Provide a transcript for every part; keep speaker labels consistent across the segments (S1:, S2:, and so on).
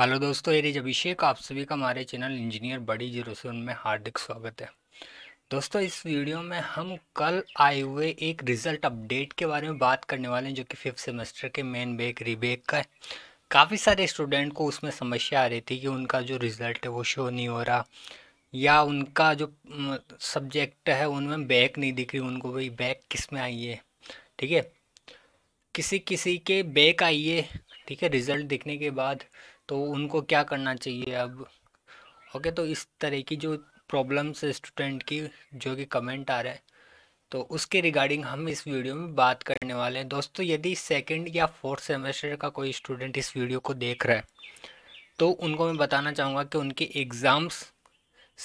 S1: hello दोस्तों ये अभिषेक आप सभी का हमारे चैनल इंजीनियर बड़ी जीरो से उनमें हार्दिक स्वागत है दोस्तों इस वीडियो में हम कल आए हुए एक रिज़ल्ट अपडेट के बारे में बात करने वाले हैं जो कि फिफ्थ सेमेस्टर के मेन बेक रीबेक का है काफ़ी सारे स्टूडेंट को उसमें समस्या आ रही थी कि उनका जो रिज़ल्ट है वो शो नहीं हो रहा या उनका जो सब्जेक्ट है उनमें बैक नहीं दिख रही उनको भाई बैक किस में आई है ठीक है किसी किसी के बैक आइए ठीक है रिज़ल्ट दिखने के बाद तो उनको क्या करना चाहिए अब ओके तो इस तरह की जो प्रॉब्लम्स स्टूडेंट की जो कि कमेंट आ रहा है तो उसके रिगार्डिंग हम इस वीडियो में बात करने वाले हैं दोस्तों यदि सेकेंड या फोर्थ सेमेस्टर का कोई स्टूडेंट इस वीडियो को देख रहा है तो उनको मैं बताना चाहूँगा कि उनके एग्ज़ाम्स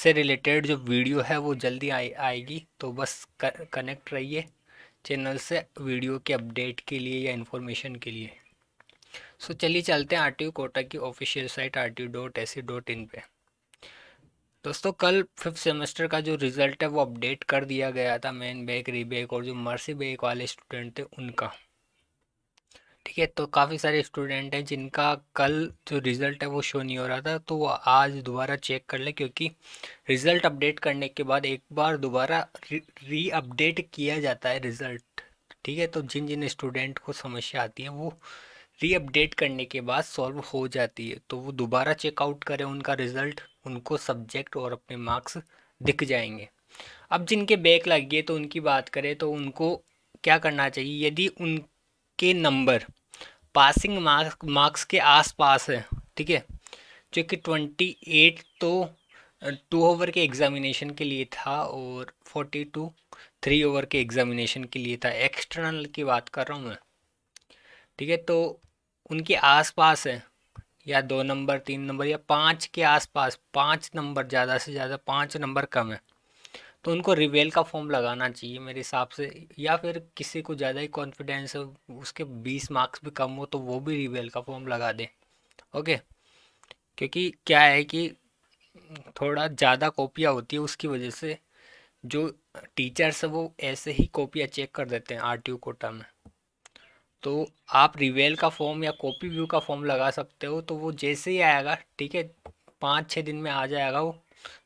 S1: से रिलेटेड जो वीडियो है वो जल्दी आए आएगी तो बस कनेक्ट रहिए चैनल से वीडियो के अपडेट के लिए या इन्फॉर्मेशन के लिए सो चलिए चलते हैं आर कोटा की official site R dot AC dot in पर दोस्तों कल फिफ्थ सेमेस्टर का जो रिज़ल्ट है वो अपडेट कर दिया गया था मेन बैक रीबैक और जो मर्सी बैक वाले स्टूडेंट थे उनका ठीक है तो काफ़ी सारे स्टूडेंट हैं जिनका कल जो रिज़ल्ट है वो शो नहीं हो रहा था तो वो आज दोबारा चेक कर ले क्योंकि रिज़ल्ट अपडेट करने के बाद एक बार दोबारा री अपडेट किया जाता है रिज़ल्ट ठीक है तो जिन जिन स्टूडेंट को समस्या आती है वो रीअपडेट करने के बाद सॉल्व हो जाती है तो वो दोबारा चेकआउट करें उनका रिजल्ट उनको सब्जेक्ट और अपने मार्क्स दिख जाएंगे अब जिनके बैक लग गए तो उनकी बात करें तो उनको क्या करना चाहिए यदि उनके नंबर पासिंग मार्क्स मार्क्स के आसपास है ठीक है जो कि ट्वेंटी एट तो टू ओवर के एग्ज़ामिनेशन के लिए था और फोर्टी टू थ्री ओवर के एग्ज़ामिनेशन के लिए था एक्सटर्नल की बात कर रहा हूँ मैं ठीक है तो उनके आसपास है या दो नंबर तीन नंबर या पाँच के आसपास पाँच नंबर ज़्यादा से ज़्यादा पाँच नंबर कम है तो उनको रिवेल का फॉर्म लगाना चाहिए मेरे हिसाब से या फिर किसी को ज़्यादा ही कॉन्फिडेंस हो उसके बीस मार्क्स भी कम हो तो वो भी रिवेल का फॉर्म लगा दे ओके क्योंकि क्या है कि थोड़ा ज़्यादा कॉपियाँ होती है उसकी वजह से जो टीचर्स वो ऐसे ही कॉपियाँ चेक कर देते हैं आर टी कोटा में तो आप रिवेल का फॉर्म या कॉपी व्यू का फॉर्म लगा सकते हो तो वो जैसे ही आएगा ठीक है पाँच छः दिन में आ जाएगा वो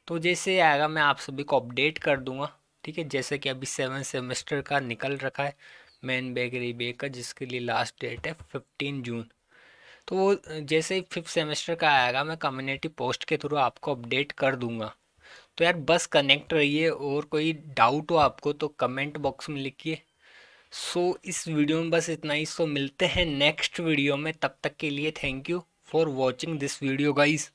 S1: तो जैसे ही आएगा मैं आप सभी को अपडेट कर दूंगा ठीक है जैसे कि अभी सेवन सेमेस्टर का निकल रखा है मैन बेकरी बे का जिसके लिए लास्ट डेट है फिफ्टीन जून तो वो जैसे ही फिफ्थ सेमेस्टर का आएगा मैं कम्युनिटी पोस्ट के थ्रू आपको अपडेट कर दूंगा तो यार बस कनेक्ट रहिए और कोई डाउट हो आपको तो कमेंट बॉक्स में लिखिए सो so, इस वीडियो में बस इतना ही सो so, मिलते हैं नेक्स्ट वीडियो में तब तक के लिए thank you for watching this video guys